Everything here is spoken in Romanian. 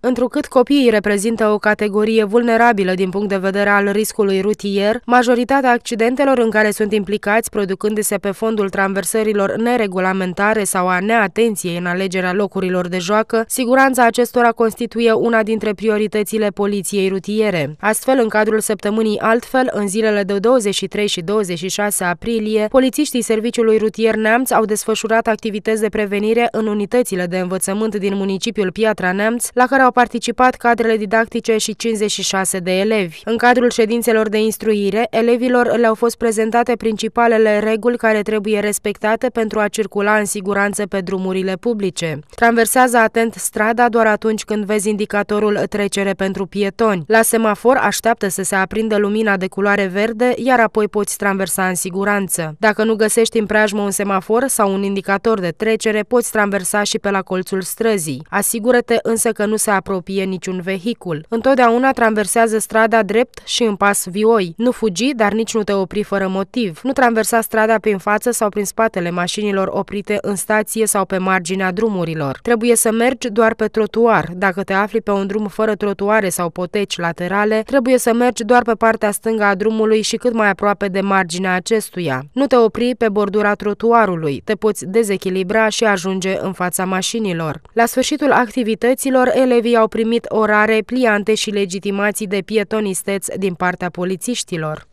Întrucât copiii reprezintă o categorie vulnerabilă din punct de vedere al riscului rutier, majoritatea accidentelor în care sunt implicați, producându-se pe fondul traversărilor neregulamentare sau a neatenției în alegerea locurilor de joacă, siguranța acestora constituie una dintre prioritățile poliției rutiere. Astfel, în cadrul săptămânii altfel, în zilele de 23 și 26 aprilie, polițiștii Serviciului Rutier Neamț au desfășurat activități de prevenire în unitățile de învățământ din municipiul Piatra Neamț, la care au participat cadrele didactice și 56 de elevi. În cadrul ședințelor de instruire, elevilor le-au fost prezentate principalele reguli care trebuie respectate pentru a circula în siguranță pe drumurile publice. Traversează atent strada doar atunci când vezi indicatorul trecere pentru pietoni. La semafor așteaptă să se aprindă lumina de culoare verde, iar apoi poți traversa în siguranță. Dacă nu găsești în preajmă un semafor sau un indicator de trecere, poți traversa și pe la colțul străzii. Asigură-te însă că nu se apropie niciun vehicul. Întotdeauna traversează strada drept și în pas vioi. Nu fugi, dar nici nu te opri fără motiv. Nu traversa strada prin față sau prin spatele mașinilor oprite în stație sau pe marginea drumurilor. Trebuie să mergi doar pe trotuar. Dacă te afli pe un drum fără trotuare sau poteci laterale, trebuie să mergi doar pe partea stângă a drumului și cât mai aproape de marginea acestuia. Nu te opri pe bordura trotuarului, te poți dezechilibra și ajunge în fața mașinilor. La sfârșitul activităților, elevii Elevii au primit orare, pliante și legitimații de pietonisteți din partea polițiștilor.